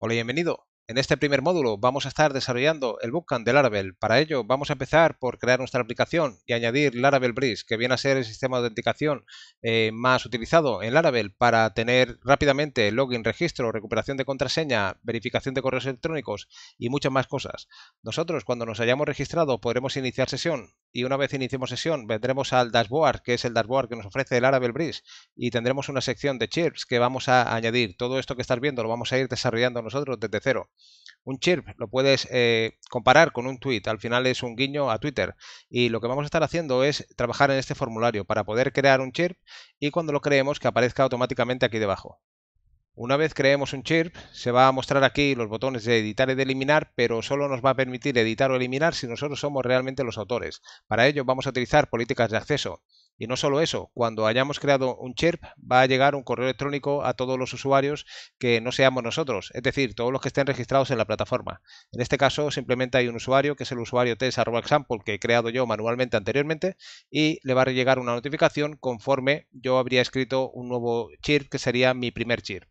Hola y bienvenido. En este primer módulo vamos a estar desarrollando el bootcamp de Laravel. Para ello vamos a empezar por crear nuestra aplicación y añadir Laravel Breeze, que viene a ser el sistema de autenticación eh, más utilizado en Laravel para tener rápidamente login, registro, recuperación de contraseña, verificación de correos electrónicos y muchas más cosas. Nosotros cuando nos hayamos registrado podremos iniciar sesión y una vez iniciemos sesión vendremos al dashboard, que es el dashboard que nos ofrece el Arabel Breeze y tendremos una sección de chirps que vamos a añadir. Todo esto que estás viendo lo vamos a ir desarrollando nosotros desde cero. Un chirp lo puedes eh, comparar con un tweet, al final es un guiño a Twitter y lo que vamos a estar haciendo es trabajar en este formulario para poder crear un chirp y cuando lo creemos que aparezca automáticamente aquí debajo. Una vez creemos un chirp, se va a mostrar aquí los botones de editar y de eliminar, pero solo nos va a permitir editar o eliminar si nosotros somos realmente los autores. Para ello vamos a utilizar políticas de acceso. Y no solo eso, cuando hayamos creado un chirp va a llegar un correo electrónico a todos los usuarios que no seamos nosotros, es decir, todos los que estén registrados en la plataforma. En este caso simplemente hay un usuario que es el usuario test.example que he creado yo manualmente anteriormente y le va a llegar una notificación conforme yo habría escrito un nuevo chirp que sería mi primer chirp.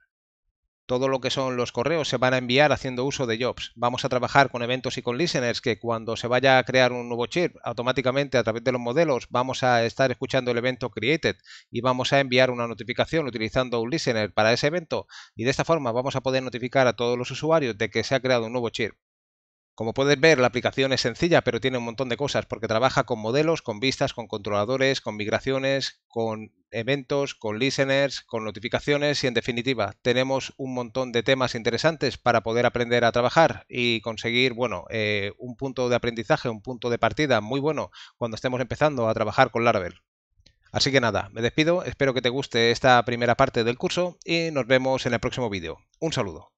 Todo lo que son los correos se van a enviar haciendo uso de jobs. Vamos a trabajar con eventos y con listeners que cuando se vaya a crear un nuevo chip, automáticamente a través de los modelos vamos a estar escuchando el evento created y vamos a enviar una notificación utilizando un listener para ese evento y de esta forma vamos a poder notificar a todos los usuarios de que se ha creado un nuevo chip. Como puedes ver, la aplicación es sencilla, pero tiene un montón de cosas, porque trabaja con modelos, con vistas, con controladores, con migraciones, con eventos, con listeners, con notificaciones y en definitiva tenemos un montón de temas interesantes para poder aprender a trabajar y conseguir, bueno, eh, un punto de aprendizaje, un punto de partida muy bueno cuando estemos empezando a trabajar con Laravel. Así que nada, me despido, espero que te guste esta primera parte del curso y nos vemos en el próximo vídeo. Un saludo.